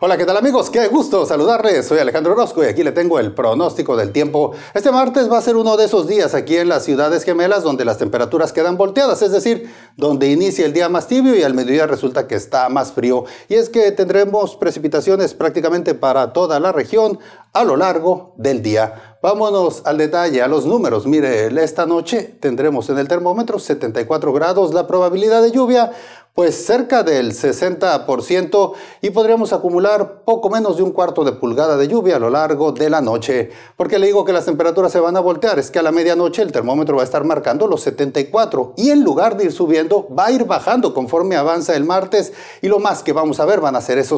Hola, ¿qué tal amigos? Qué gusto saludarles. Soy Alejandro Rosco y aquí le tengo el pronóstico del tiempo. Este martes va a ser uno de esos días aquí en las ciudades gemelas donde las temperaturas quedan volteadas, es decir, donde inicia el día más tibio y al mediodía resulta que está más frío. Y es que tendremos precipitaciones prácticamente para toda la región a lo largo del día. Vámonos al detalle, a los números. Mire, esta noche tendremos en el termómetro 74 grados, la probabilidad de lluvia pues cerca del 60% y podríamos acumular poco menos de un cuarto de pulgada de lluvia a lo largo de la noche. porque le digo que las temperaturas se van a voltear? Es que a la medianoche el termómetro va a estar marcando los 74 y en lugar de ir subiendo va a ir bajando conforme avanza el martes y lo más que vamos a ver van a ser esos